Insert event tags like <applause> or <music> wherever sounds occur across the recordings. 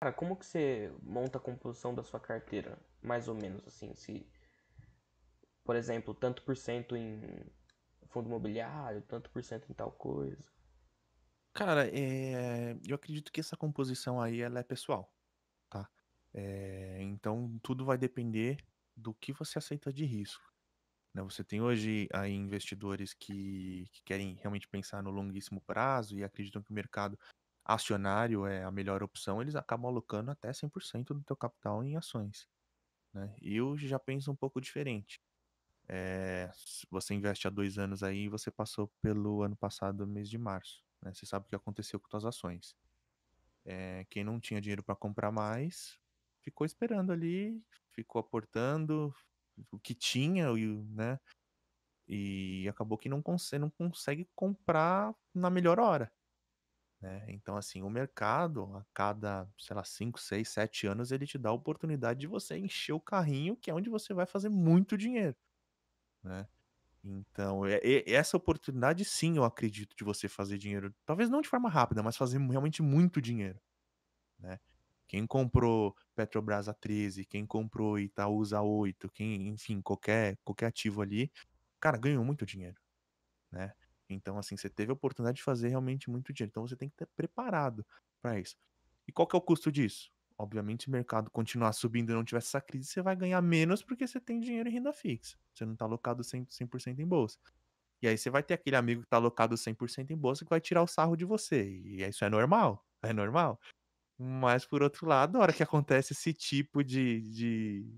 Cara, como que você monta a composição da sua carteira? Mais ou menos assim, se por exemplo, tanto por cento em fundo imobiliário, tanto por cento em tal coisa. Cara, é... eu acredito que essa composição aí ela é pessoal, tá? É... Então tudo vai depender do que você aceita de risco. Né? Você tem hoje aí investidores que... que querem realmente pensar no longuíssimo prazo e acreditam que o mercado acionário é a melhor opção, eles acabam alocando até 100% do teu capital em ações. Né? E eu já penso um pouco diferente. É, você investe há dois anos aí e você passou pelo ano passado, mês de março. Né? Você sabe o que aconteceu com suas ações. É, quem não tinha dinheiro para comprar mais ficou esperando ali, ficou aportando o que tinha, né? E acabou que não, cons não consegue comprar na melhor hora. Né? Então, assim, o mercado, a cada, sei lá, 5, 6, 7 anos, ele te dá a oportunidade de você encher o carrinho, que é onde você vai fazer muito dinheiro. Né? Então, é, é, essa oportunidade, sim, eu acredito, de você fazer dinheiro. Talvez não de forma rápida, mas fazer realmente muito dinheiro. Né? Quem comprou Petrobras a 13, quem comprou Itaúsa a 8, quem, enfim, qualquer, qualquer ativo ali, cara, ganhou muito dinheiro. Né? Então, assim, você teve a oportunidade de fazer realmente muito dinheiro. Então, você tem que estar preparado para isso. E qual que é o custo disso? Obviamente, se o mercado continuar subindo e não tiver essa crise, você vai ganhar menos porque você tem dinheiro em renda fixa. Você não está alocado 100%, 100 em bolsa. E aí você vai ter aquele amigo que está alocado 100% em bolsa que vai tirar o sarro de você. E isso é normal, é normal. Mas, por outro lado, a hora que acontece esse tipo de, de,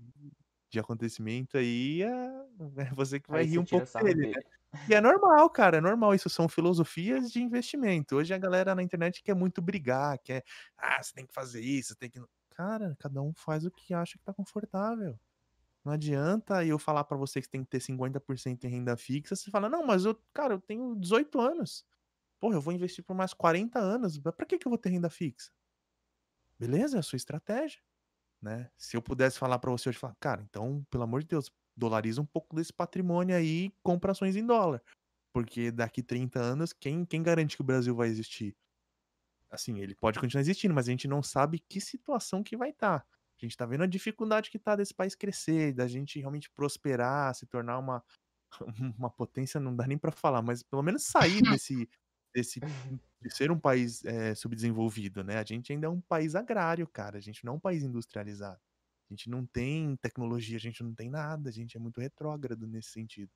de acontecimento aí, é <laughs> você que vai aí rir um pouco dele, dele. Né? E é normal, cara, é normal. Isso são filosofias de investimento. Hoje a galera na internet quer muito brigar, quer, ah, você tem que fazer isso, tem que. Cara, cada um faz o que acha que tá confortável. Não adianta eu falar para você que tem que ter 50% em renda fixa, você fala, não, mas eu, cara, eu tenho 18 anos. Porra, eu vou investir por mais 40 anos. Pra que, que eu vou ter renda fixa? Beleza, é a sua estratégia. Né? Se eu pudesse falar para você hoje, falar, cara, então, pelo amor de Deus, dolariza um pouco desse patrimônio aí e compra ações em dólar. Porque daqui 30 anos, quem, quem garante que o Brasil vai existir? Assim, ele pode continuar existindo, mas a gente não sabe que situação que vai estar. Tá. A gente está vendo a dificuldade que está desse país crescer, da gente realmente prosperar, se tornar uma, <laughs> uma potência, não dá nem para falar, mas pelo menos sair <laughs> desse, desse de ser um país é, subdesenvolvido, né? A gente ainda é um país agrário, cara. A gente não é um país industrializado. A gente não tem tecnologia, a gente não tem nada. A gente é muito retrógrado nesse sentido.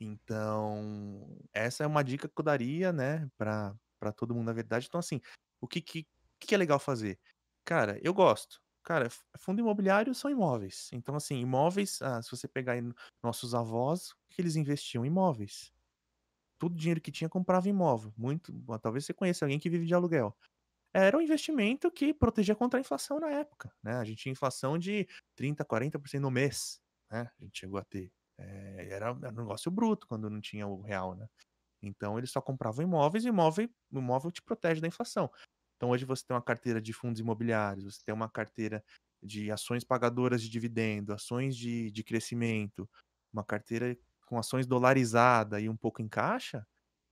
Então, essa é uma dica que eu daria, né, pra, pra todo mundo, na verdade. Então, assim, o que, que, que é legal fazer? Cara, eu gosto. Cara, fundo imobiliário são imóveis. Então, assim, imóveis, ah, se você pegar nossos avós, o que eles investiam? Imóveis todo o dinheiro que tinha comprava imóvel. Muito, talvez você conheça alguém que vive de aluguel. Era um investimento que protegia contra a inflação na época. Né? A gente tinha inflação de 30%, 40% no mês. Né? A gente chegou a ter. É, era, era um negócio bruto quando não tinha o real. Né? Então eles só compravam imóveis e imóvel, imóvel te protege da inflação. Então hoje você tem uma carteira de fundos imobiliários, você tem uma carteira de ações pagadoras de dividendo, ações de, de crescimento, uma carteira com ações dolarizadas e um pouco em caixa,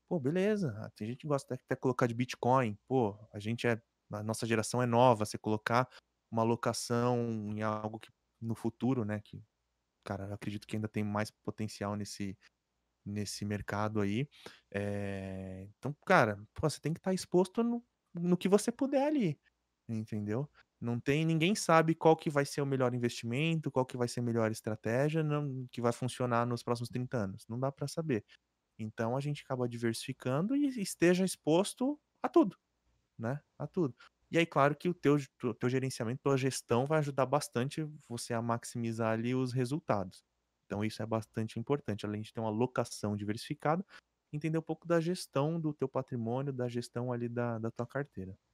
pô, beleza. Tem gente que gosta até, até colocar de Bitcoin. Pô, a gente é, a nossa geração é nova. Você colocar uma locação em algo que no futuro, né? Que, cara, eu acredito que ainda tem mais potencial nesse nesse mercado aí. É... Então, cara, pô, você tem que estar tá exposto no, no que você puder ali, entendeu? Não tem, ninguém sabe qual que vai ser o melhor investimento, qual que vai ser a melhor estratégia, não, que vai funcionar nos próximos 30 anos. Não dá para saber. Então a gente acaba diversificando e esteja exposto a tudo, né? A tudo. E aí, claro que o teu, teu gerenciamento, tua gestão vai ajudar bastante você a maximizar ali os resultados. Então isso é bastante importante, além de ter uma locação diversificada, entender um pouco da gestão do teu patrimônio, da gestão ali da, da tua carteira.